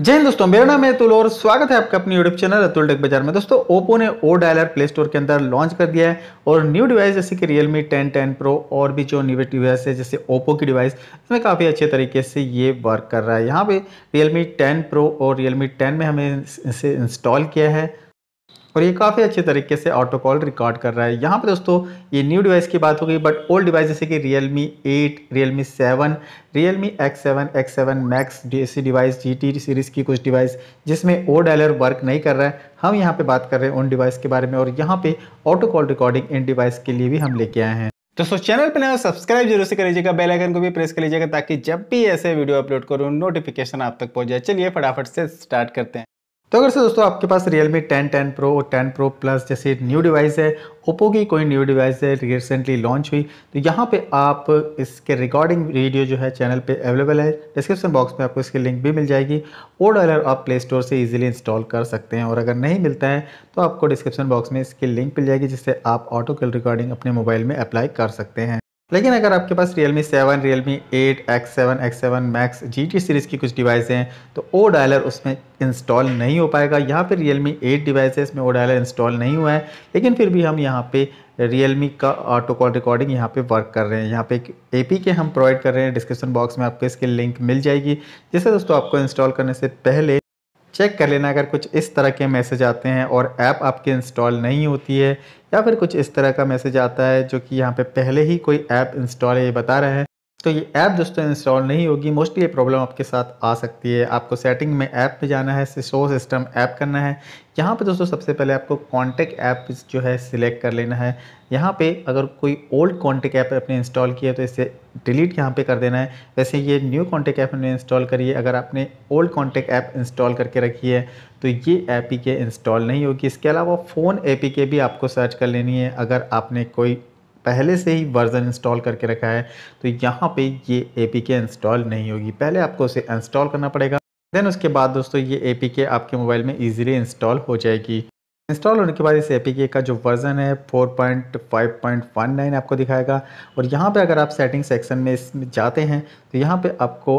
जय हिंद दोस्तों मेरा नाम है अतुल और स्वागत है आपका अपने यूट्यूब चैनल अतुल टेक बाजार में दोस्तों ओप्पो ने ओ डायलर प्ले स्टोर के अंदर लॉन्च कर दिया है और न्यू डिवाइस जैसे कि रियलमी 10 टेन प्रो और भी जो न्यू डिवाइस है जैसे ओप्पो की डिवाइस इसमें काफ़ी अच्छे तरीके से ये वर्क कर रहा है यहाँ पे रियलमी टेन प्रो और रियलमी टेन में हमें इसे इंस्टॉल किया है और ये काफ़ी अच्छे तरीके से ऑटो कॉल रिकॉर्ड कर रहा है यहाँ पर दोस्तों ये न्यू डिवाइस की बात हो गई बट ओल्ड डिवाइस जैसे कि Realme 8, X 7, X X7, X7 Max C device GT series की कुछ डिवाइस जिसमें ओ डायलर वर्क नहीं कर रहा है हम यहाँ पे बात कर रहे हैं उन डिवाइस के बारे में और यहाँ पे ऑटो कॉल रिकॉर्डिंग इन डिवाइस के लिए भी हम लेके आए हैं दोस्तों चैनल पर नया सब्सक्राइब जरूर से कर लीजिएगा बेल आइकन को भी प्रेस कर लीजिएगा ताकि जब भी ऐसे वीडियो अपलोड करूँ नोटिफिकेशन आप तक पहुँच जाए चलिए फटाफट से स्टार्ट करते हैं तो अगर से दोस्तों आपके पास Realme 10, 10 टेन और टेन प्रो प्लस जैसे न्यू डिवाइस है ओप्पो की कोई न्यू डिवाइस है रिसेंटली लॉन्च हुई तो यहाँ पे आप इसके रिकॉर्डिंग वीडियो जो है चैनल पे अवेलेबल है डिस्क्रिप्शन बॉक्स में आपको इसकी लिंक भी मिल जाएगी वो डॉलर आप प्ले स्टोर से इजीली इंस्टॉल कर सकते हैं और अगर नहीं मिलता है तो आपको डिस्क्रिप्शन बॉक्स में इसकी लिंक मिल जाएगी जिससे आप ऑटो कल रिकॉर्डिंग अपने मोबाइल में अप्लाई कर सकते हैं लेकिन अगर आपके पास Realme 7, Realme 8, X7, X7 Max, GT series की कुछ डिवाइस हैं तो ओ डायलर उसमें इंस्टॉल नहीं हो पाएगा यहाँ पे Realme 8 डिवाइसेस में ओ डायलर इंस्टॉल नहीं हुआ है लेकिन फिर भी हम यहाँ पे Realme का ऑटो कॉल रिकॉर्डिंग यहाँ पे वर्क कर रहे हैं यहाँ पे एक ए के हम प्रोवाइड कर रहे हैं डिस्क्रिप्शन बॉक्स में आपको इसकी लिंक मिल जाएगी जैसे दोस्तों आपको इंस्टॉल करने से पहले चेक कर लेना अगर कुछ इस तरह के मैसेज आते हैं और ऐप आपके इंस्टॉल नहीं होती है या फिर कुछ इस तरह का मैसेज आता है जो कि यहाँ पे पहले ही कोई ऐप इंस्टॉल है ये बता रहे हैं तो ये ऐप दोस्तों इंस्टॉल नहीं होगी मोस्टली ये प्रॉब्लम आपके साथ आ सकती है आपको सेटिंग में ऐप पे जाना है शो सिस्टम ऐप करना है यहाँ पे दोस्तों सबसे पहले आपको कॉन्टेक्ट ऐप जो है सिलेक्ट कर लेना है यहाँ पे अगर कोई ओल्ड कॉन्टेक्ट ऐप आपने इंस्टॉल किया तो इसे डिलीट यहाँ पे कर देना है वैसे ये न्यू कॉन्टेक्ट ऐप हमने इंस्टॉल करी है अगर आपने ओल्ड कॉन्टेक्ट ऐप इंस्टॉल करके रखी है तो ये ऐप के इंस्टॉल नहीं होगी इसके अलावा फ़ोन ए भी आपको सर्च कर लेनी है अगर आपने कोई पहले से ही वर्ज़न इंस्टॉल करके रखा है तो यहाँ पे ये ए इंस्टॉल नहीं होगी पहले आपको उसे इंस्टॉल करना पड़ेगा देन उसके बाद दोस्तों ये ए आपके मोबाइल में ईजिली इंस्टॉल हो जाएगी इंस्टॉल होने के बाद इस ए का जो वर्ज़न है 4.5.19 आपको दिखाएगा और यहाँ पे अगर आप सेटिंग सेक्शन में इसमें जाते हैं तो यहाँ पे आपको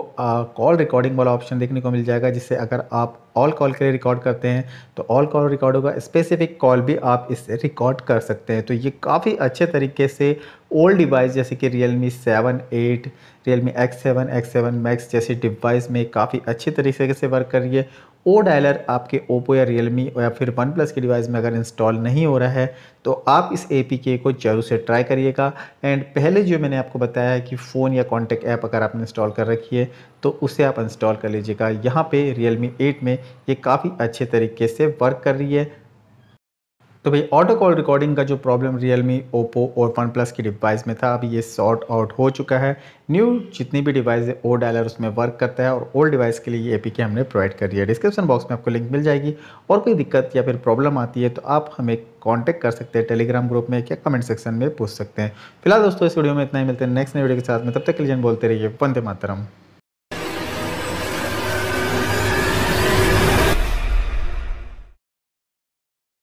कॉल रिकॉर्डिंग वाला ऑप्शन देखने को मिल जाएगा जिससे अगर आप ऑल कॉल के लिए रिकॉर्ड करते हैं तो ऑल कॉल रिकॉर्ड होगा स्पेसिफिक कॉल भी आप इससे रिकॉर्ड कर सकते हैं तो ये काफ़ी अच्छे तरीके से ओल्ड डिवाइस जैसे कि seven eight Realme X seven X seven max जैसे डिवाइस में काफ़ी अच्छी तरीके से वर्क कर रही है ओ डायलर आपके ओप्पो या रियलमी या फिर वन प्लस के डिवाइस में अगर इंस्टॉल नहीं हो रहा है तो आप इस ए को जरूर से ट्राई करिएगा एंड पहले जो मैंने आपको बताया है कि फ़ोन या कॉन्टेक्ट ऐप अगर आपने इंस्टॉल कर रखी है तो उसे आप इंस्टॉल कर लीजिएगा यहाँ पे रियलमी एट में ये काफ़ी अच्छे तरीके से वर्क कर रही है तो भाई ऑटो कॉल रिकॉर्डिंग का जो प्रॉब्लम रियलमी ओप्पो और वन प्लस की डिवाइस में था अब ये सॉर्ट आउट हो चुका है न्यू जितनी भी डिवाइस है ओल्ड डायलर उसमें वर्क करता है और ओल्ड डिवाइस के लिए ये के हमने प्रोवाइड कर दिया है डिस्क्रिप्शन बॉक्स में आपको लिंक मिल जाएगी और कोई दिक्कत या फिर प्रॉब्लम आती है तो आप हमें कॉन्टैक्ट कर सकते हैं टेलीग्राम ग्रुप में या कमेंट सेक्शन में पूछ सकते हैं फिलहाल दोस्तों इस वीडियो में इतना ही मिलते हैं नेक्स्ट नए वीडियो के साथ में तब तक के लिए बोलते रहिए वंदे मातरम